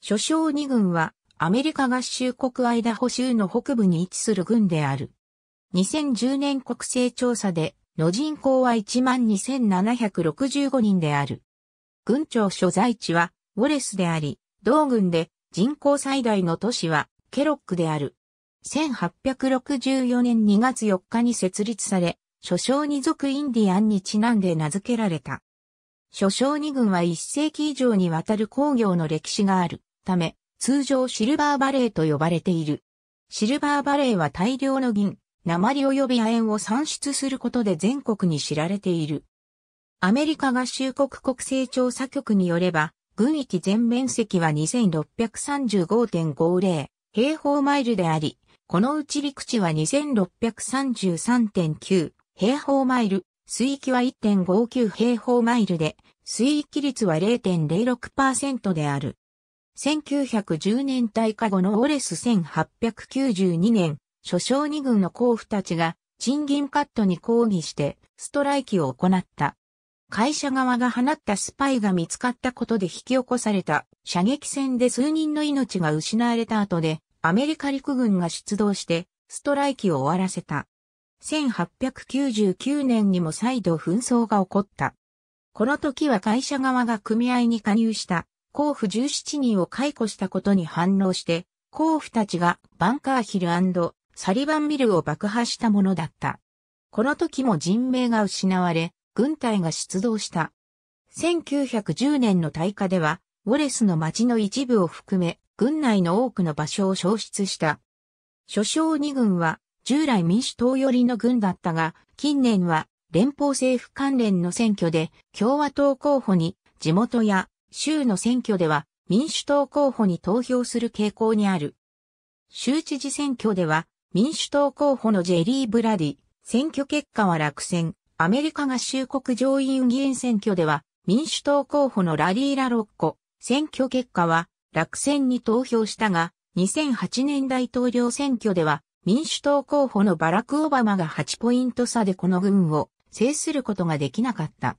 諸将二軍は、アメリカ合衆国アイダホ州の北部に位置する軍である。2010年国勢調査で、の人口は12,765人である。軍庁所在地は、ウォレスであり、同軍で人口最大の都市は、ケロックである。1864年2月4日に設立され、諸将二族インディアンにちなんで名付けられた。諸将二軍は1世紀以上にわたる工業の歴史がある。ため、通常シルバーバレーと呼ばれている。シルバーバレーは大量の銀、鉛及び亜鉛を産出することで全国に知られている。アメリカ合衆国国勢調査局によれば、軍域全面積は2635.50平方マイルであり、このうち陸地は2633.9平方マイル、水域は1.59平方マイルで、水域率は0.06%である。1910年代下後のオレス1892年、諸将二軍の候補たちが賃金カットに抗議してストライキを行った。会社側が放ったスパイが見つかったことで引き起こされた射撃戦で数人の命が失われた後でアメリカ陸軍が出動してストライキを終わらせた。1899年にも再度紛争が起こった。この時は会社側が組合に加入した甲府17人を解雇したことに反応して、甲府たちがバンカーヒルサリバンビルを爆破したものだった。この時も人命が失われ、軍隊が出動した。1910年の大火では、ウォレスの町の一部を含め、軍内の多くの場所を消失した。諸将二軍は、従来民主党寄りの軍だったが、近年は連邦政府関連の選挙で共和党候補に地元や州の選挙では民主党候補に投票する傾向にある。州知事選挙では民主党候補のジェリー・ブラディ、選挙結果は落選。アメリカ合衆国上院議員選挙では民主党候補のラリー・ラロッコ、選挙結果は落選に投票したが、2008年大統領選挙では民主党候補のバラク・オバマが8ポイント差でこの軍を制することができなかった。